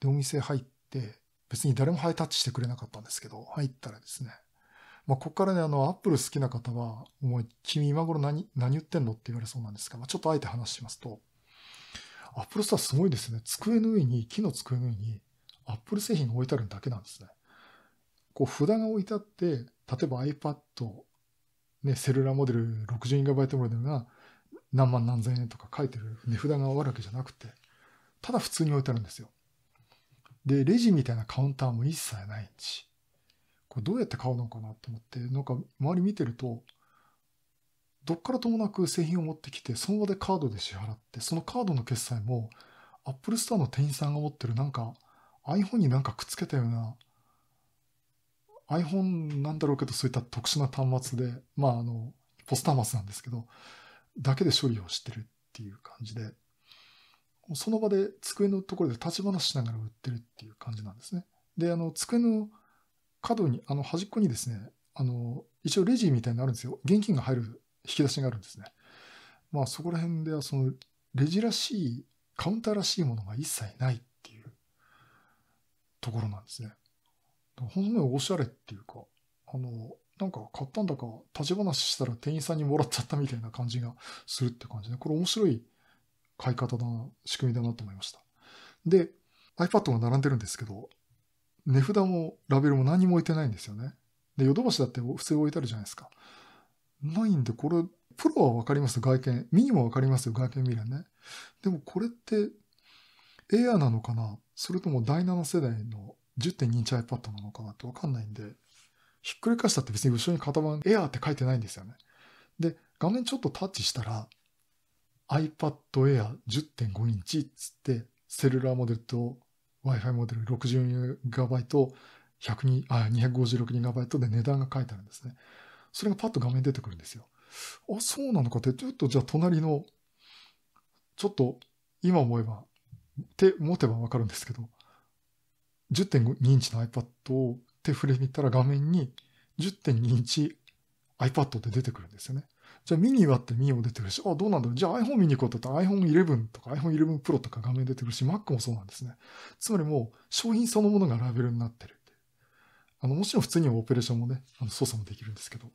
で、お店入って、別に誰もハイタッチしてくれなかったんですけど、入ったらですね。まあ、ここからね、あの、アップル好きな方は、お前、君今頃何、何言ってんのって言われそうなんですが、まあ、ちょっとあえて話しますと、アップルストアすごいですね。机の上に、木の机の上に、アップル製品が置いてあるだけなんですね。こう、札が置いてあって、例えば iPad、ね、セルラーモデル 60GB モデルが何万何千円とか書いてる値札が終わるわけじゃなくて、ただ普通に置いてあるんですよ。で、レジみたいなカウンターも一切ないし、これどうやって買うのかなと思って、なんか周り見てると、どっからともなく製品を持ってきて、その場でカードで支払って、そのカードの決済も、アップルストアの店員さんが持ってるなんか、iPhone になんかくっつけたような、iPhone なんだろうけど、そういった特殊な端末で、まあ、あの、ポスターマスなんですけど、だけで処理をしてるっていう感じで、その場で机のところで立ち話しながら売ってるっていう感じなんですね。で、あの、机の角に、あの、端っこにですね、あの、一応レジみたいになるんですよ。現金が入るき出しがあるんですね。まあそこら辺ではそのレジらしい、カウンターらしいものが一切ないっていうところなんですね。ほんのおしゃれっていうか、あの、なんか買ったんだか立ち話したら店員さんにもらっちゃったみたいな感じがするって感じで、これ面白い買い方だな、仕組みだなと思いました。で、iPad が並んでるんですけど、値札もラベルも何も置いてないんですよね。で、ヨドバシだって普通置いてあるじゃないですか。ないんで、これ、プロはわかります外見。ミニもわかりますよ、外見見るね。でもこれって、エアなのかなそれとも第7世代の10.2インチ iPad なのかなってわかんないんで、ひっくり返したって別に後ろに型番エアって書いてないんですよね。で、画面ちょっとタッチしたら、iPad Air 10.5インチっつって、セルラーモデルと Wi-Fi モデル 64GB、あ、256GB で値段が書いてあるんですね。それがパッと画面出てくるんですよ。あ、そうなのかって、ちょっとじゃあ隣の、ちょっと今思えば、手持てばわかるんですけど、10.2インチの iPad を手触れ見たら画面に10.2インチ iPad って出てくるんですよね。じゃあミニはってミニも出てくるし、あ、どうなんだろう。じゃあ iPhone 見に行こうとったら iPhone 11とか iPhone 11 Pro とか画面出てくるし、Mac もそうなんですね。つまりもう商品そのものがラベルになってる。あのもちろん普通にはオペレーションもね、あの操作もできるんですけど、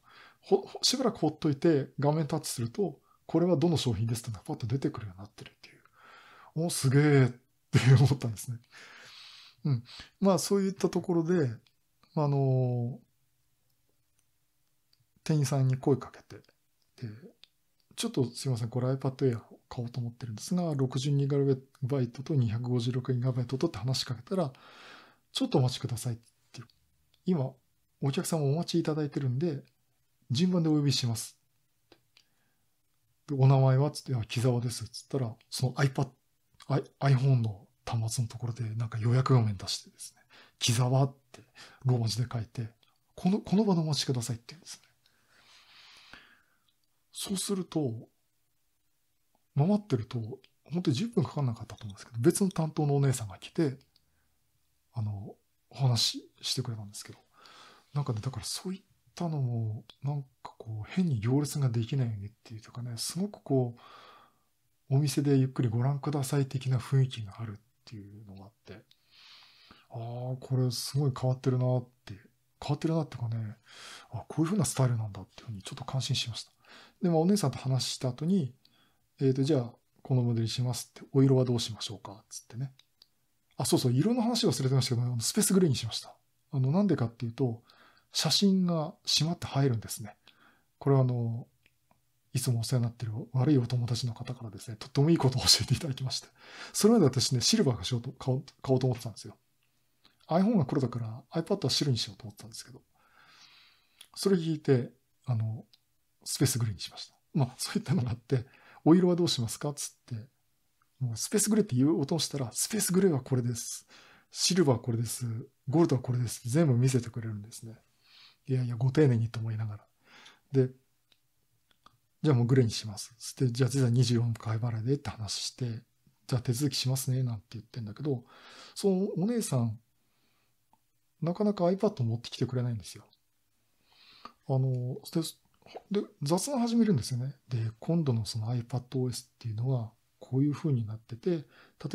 しばらく放っといて画面タッチすると、これはどの商品ですってのがパッと出てくるようになってるっていう。おすげえって思ったんですね。うん。まあそういったところで、あの店員さんに声かけて、で、ちょっとすいません、これ iPad Air 買おうと思ってるんですが、62GB と 256GB とって話しかけたら、ちょっとお待ちくださいって今、お客様お待ちいただいてるんで、順番でお呼びします。お名前はつって、木沢です。つったら、その iPad、iPhone の端末のところでなんか予約画面出してですね、木沢ってローマ字で書いて、この、この場でお待ちくださいって言うんですね。そうすると、回ってると、本当に10分かかんなかったと思うんですけど、別の担当のお姉さんが来て、あの、お話ししてくれたんですけど、なんかね、だからそういったのも、なんかこう、変に行列ができないよにっていうとかね、すごくこう、お店でゆっくりご覧ください的な雰囲気があるっていうのがあって、ああ、これすごい変わってるなって、変わってるなっていうかね、あこういう風なスタイルなんだっていうふうにちょっと感心しました。で、もお姉さんと話した後に、えっ、ー、と、じゃあ、このモデルにしますって、お色はどうしましょうかっつってね、あ、そうそう、色の話忘れてましたけど、スペースグレーにしました。あの、なんでかっていうと、写真がしまって入るんですね。これはあの、いつもお世話になってる悪いお友達の方からですね、とってもいいことを教えていただきまして。それまで私ね、シルバーがしようと買おう買おうと思ってたんですよ。iPhone が黒だから iPad は白にしようと思ってたんですけど、それ聞いて、あの、スペースグレーにしました。まあ、そういったのがあって、お色はどうしますかつって、もうスペースグレーって言ううをしたら、スペースグレーはこれです。シルバーこれです。ゴールドはこれです。全部見せてくれるんですね。いやいや、ご丁寧にと思いながら。で、じゃあもうグレーにします。で、じゃあ実は24回払いでって話して、じゃあ手続きしますね、なんて言ってんだけど、そのお姉さん、なかなか iPad 持ってきてくれないんですよ。あの、で、雑談始めるんですよね。で、今度のその iPadOS っていうのは、こういうふうになってて、例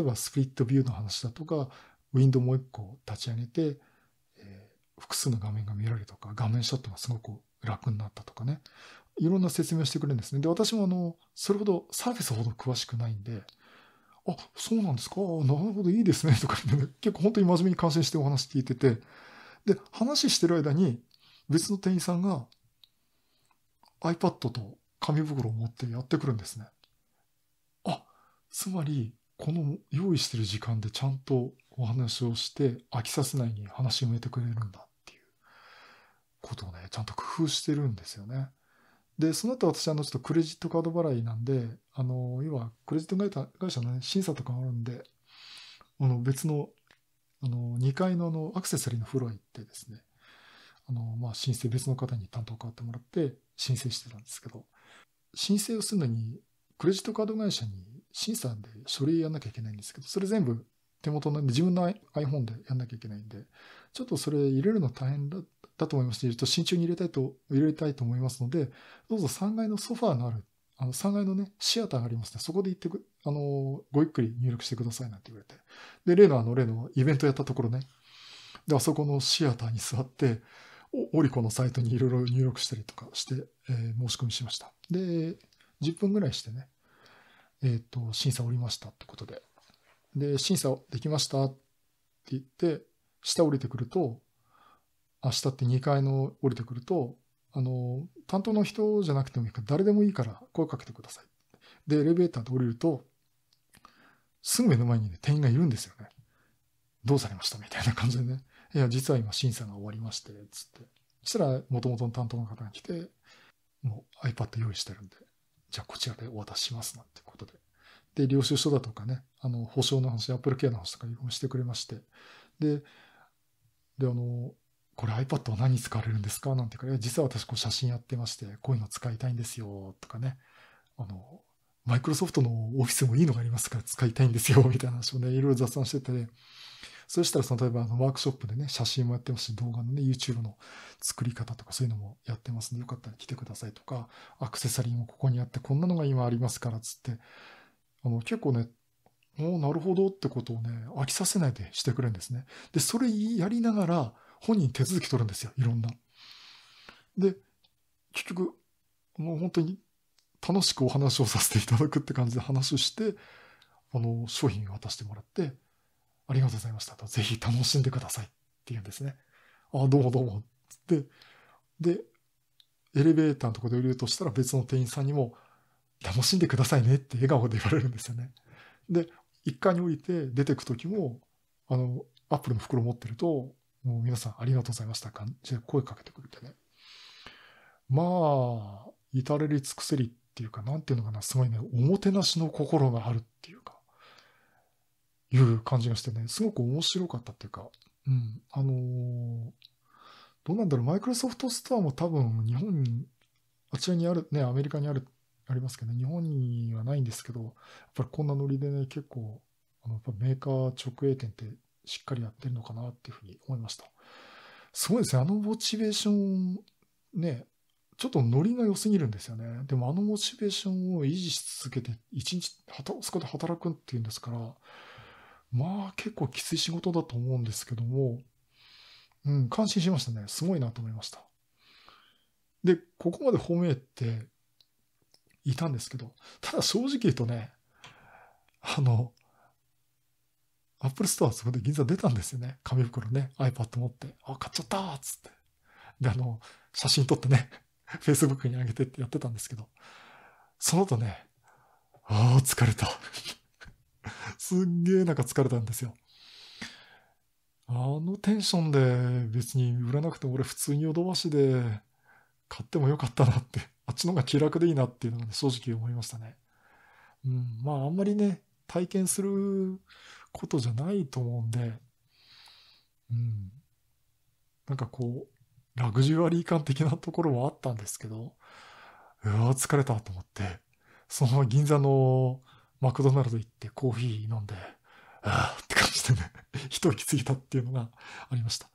えばスプリットビューの話だとか、ウィンドウもう一個立ち上げて、えー、複数の画面が見られるとか、画面ショットがすごく楽になったとかね、いろんな説明をしてくれるんですね。で、私もあの、それほどサービスほど詳しくないんで、あ、そうなんですか、なるほどいいですね、とか言って、ね、結構本当に真面目に感心してお話聞いてて、で、話してる間に別の店員さんが iPad と紙袋を持ってやってくるんですね。つまり、この用意してる時間でちゃんとお話をして飽きさせないに話埋めてくれるんだっていうことをね、ちゃんと工夫してるんですよね。で、その後私あのちょっとクレジットカード払いなんで、あの、要はクレジット会社の、ね、審査とかあるんで、あの別の、あの、2階のあのアクセサリーのフロア行ってですね、あの、まあ、申請別の方に担当を変わってもらって申請してたんですけど、申請をするのにクレジットカード会社に審査で書類やんなきゃいけないんですけど、それ全部手元なんで、自分の iPhone でやんなきゃいけないんで、ちょっとそれ入れるの大変だだと思いますし、ちょっと慎重に入れたいと、入れたいと思いますので、どうぞ3階のソファーのある、あの3階のね、シアターがありますね。そこで行ってく、あの、ごゆっくり入力してくださいなんて言われて。で、例のあの、例のイベントやったところね。で、あそこのシアターに座って、オリコのサイトにいろいろ入力したりとかして、えー、申し込みしました。で、10分ぐらいしてね、えっ、ー、と、審査降りましたってことで。で、審査できましたって言って、下降りてくると、明日って2階の降りてくると、あの、担当の人じゃなくてもいいから、誰でもいいから声かけてください。で、エレベーターで降りると、すぐ目の前にね、店員がいるんですよね。どうされましたみたいな感じでね。いや、実は今審査が終わりまして、つって。そしたら、元々の担当の方が来て、もう iPad 用意してるんで、じゃあこちらでお渡ししますなんてことで。で、領収書だとかね、あの、保証の話、アップルケアの話とかいろいろしてくれまして。で、で、あの、これ iPad は何に使われるんですかなんていうか実は私こう写真やってまして、こういうの使いたいんですよ、とかね。あの、マイクロソフトのオフィスもいいのがありますから使いたいんですよ、みたいな話をね、いろいろ雑談してて、そしたら、その、例えばあのワークショップでね、写真もやってますし、動画のね、YouTube の作り方とかそういうのもやってますんで、よかったら来てくださいとか、アクセサリーもここにあって、こんなのが今ありますから、つって、あの、結構ね、おなるほどってことをね、飽きさせないでしてくれるんですね。で、それやりながら、本人手続き取るんですよ、いろんな。で、結局、もう本当に楽しくお話をさせていただくって感じで話をして、あの、商品を渡してもらって、ありがとうございましたと、ぜひ楽しんでくださいって言うんですね。あ、どうもどうも。で、で、エレベーターのとこで降りるとしたら別の店員さんにも、楽しんでくださいねって笑顔で言われるんですよね。で、1階に降りて出てく時も、あの、アップルの袋持ってると、もう皆さんありがとうございました感じで声かけてくれてね。まあ、至れり尽くせりっていうか、なんていうのかな、すごいね、おもてなしの心があるっていうか、いう感じがしてね、すごく面白かったっていうか、うん、あのー、どうなんだろう、マイクロソフトストアも多分日本に、あちらにある、ね、アメリカにある、ありますけど、ね、日本にはないんですけど、やっぱりこんなノリでね、結構、あのメーカー直営店ってしっかりやってるのかなっていうふうに思いました。すごいですね、あのモチベーション、ね、ちょっとノリが良すぎるんですよね。でもあのモチベーションを維持し続けて、一日はた、そこで働くっていうんですから、まあ結構きつい仕事だと思うんですけども、うん、感心しましたね。すごいなと思いました。で、ここまで褒めていたんですけど、ただ正直言うとね、あの、アップルストアそこで銀座出たんですよね。紙袋ね。iPad 持って。あ、買っちゃったーっつって。で、あの、写真撮ってね、Facebook に上げてってやってたんですけど、その後ね、ああ、疲れた すっげえなんか疲れたんですよ。あのテンションで別に売らなくても俺普通にヨドバシで買ってもよかったなって、あっちの方が気楽でいいなっていうのが、ね、正直思いましたね。うん、まああんまりね、体験することじゃないと思うんで、うん、なんかこう、ラグジュアリー感的なところはあったんですけど、うわ、疲れたと思って、その銀座のマクドナルド行ってコーヒー飲んで、ああって感じでね、一息ついたっていうのがありました。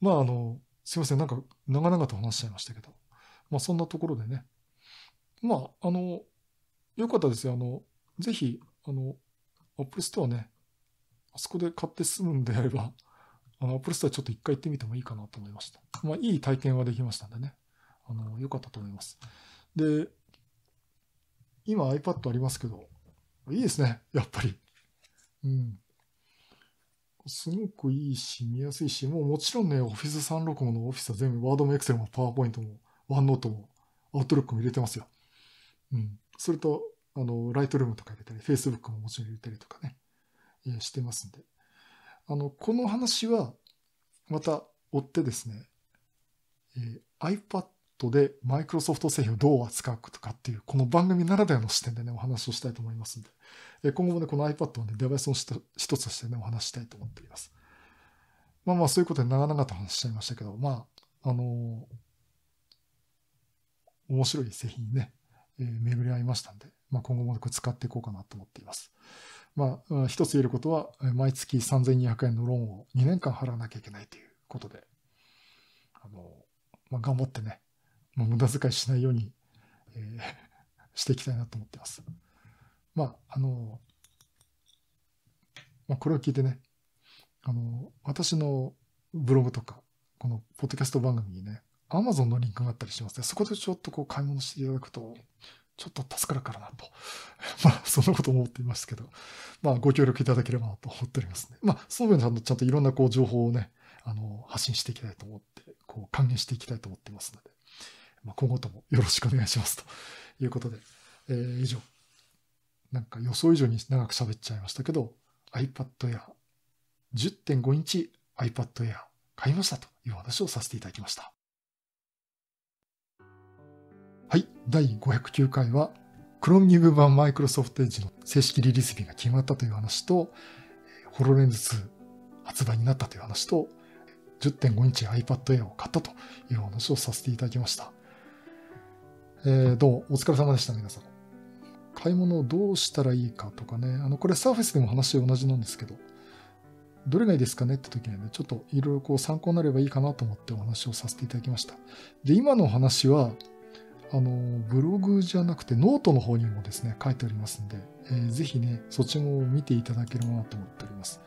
まああの、すいません、なんか長々と話しちゃいましたけど、まあそんなところでね、まああの、よかったですよ、あの、ぜひ、あの、アップルストアね、あそこで買って済むんであれば、あの、アップルストアちょっと一回行ってみてもいいかなと思いました。まあいい体験はできましたんでね、あの、よかったと思います。で、今 iPad ありますけど、いいですね、やっぱり。うん。すごくいいし、見やすいし、もうもちろんね、Office 365の Office は全部、Word も Excel も PowerPoint も OneNote も Outlook も入れてますよ。うん。それと、あの、Lightroom とか入れたり、Facebook ももちろん入れたりとかね、してますんで。あの、この話は、また追ってですね、えー、iPad トでマイクロソフト製品をどう扱うかとかっていう、この番組ならではの視点でね、お話をしたいと思いますんで、今後もね、この iPad はね、デバイスの一つとしてね、お話したいと思っています。まあまあ、そういうことで長々と話しちゃいましたけど、まあ、あのー、面白い製品にね、えー、巡り合いましたんで、まあ、今後もこれ使っていこうかなと思っています。まあ、一つ言えることは、毎月3200円のローンを2年間払わなきゃいけないということで、あのー、まあ、頑張ってね、まあ、無駄遣いしないように、えー、していきたいなと思ってます。まあ、あの、まあ、これを聞いてね、あの、私のブログとか、このポッドキャスト番組にね、アマゾンのリンクがあったりしますね。そこでちょっとこう買い物していただくと、ちょっと助かるからなと。まあ、そんなこと思っていますけど、まあ、ご協力いただければなと思っておりますね。まあ、そういうのんと、ちゃんといろんなこう情報をね、あの、発信していきたいと思って、こう、還元していきたいと思っていますので。まあ、今後ともよろしくお願いしますと いうことで、えー、以上。なんか予想以上に長く喋っちゃいましたけど、iPad Air、10.5インチ iPad Air 買いましたという話をさせていただきました。はい、第509回は、Chromium 版 Microsoft Edge の正式リリース日が決まったという話と、ホロレンズ2発売になったという話と、10.5インチ iPad Air を買ったというお話をさせていただきました。えー、どうお疲れ様でした、皆さん。買い物をどうしたらいいかとかね、あの、これサーフェスでも話同じなんですけど、どれがいいですかねって時にはね、ちょっといろいろこう参考になればいいかなと思ってお話をさせていただきました。で、今のお話は、あの、ブログじゃなくてノートの方にもですね、書いておりますんで、えー、ぜひね、そっちも見ていただければなと思っております。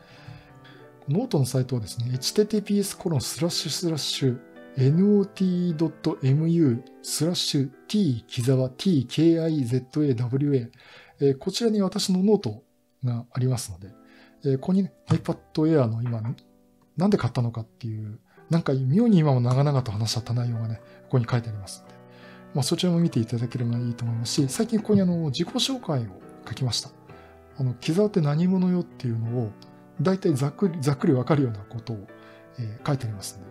ノートのサイトはですね、https:// コロンススララッッシシュュ not.mu スラッシュ t 木沢 tkizawa、えこちらに私のノートがありますので、えここに、ね、iPad Air の今、なんで買ったのかっていう、なんか妙に今も長々と話しちゃった内容がね、ここに書いてありますので、まあ、そちらも見ていただければいいと思いますし、最近ここにあの自己紹介を書きました。あの、木沢って何者よっていうのを、大体ざっくり、ざっくりわかるようなことを、えー、書いてありますので、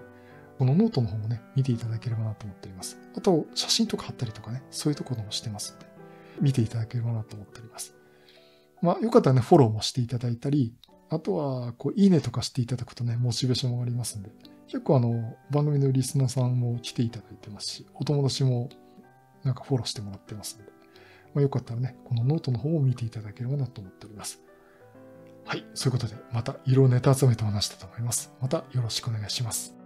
このノートの方もね、見ていただければなと思っております。あと、写真とか貼ったりとかね、そういうところもしてますんで、見ていただければなと思っております。まあ、よかったらね、フォローもしていただいたり、あとは、こう、いいねとかしていただくとね、モチベーションも上がりますんで、結構あの、番組のリスナーさんも来ていただいてますし、お友達もなんかフォローしてもらってますんで、まあ、よかったらね、このノートの方も見ていただければなと思っております。はい、そういうことで、また色々ネタ集めて話したと思います。またよろしくお願いします。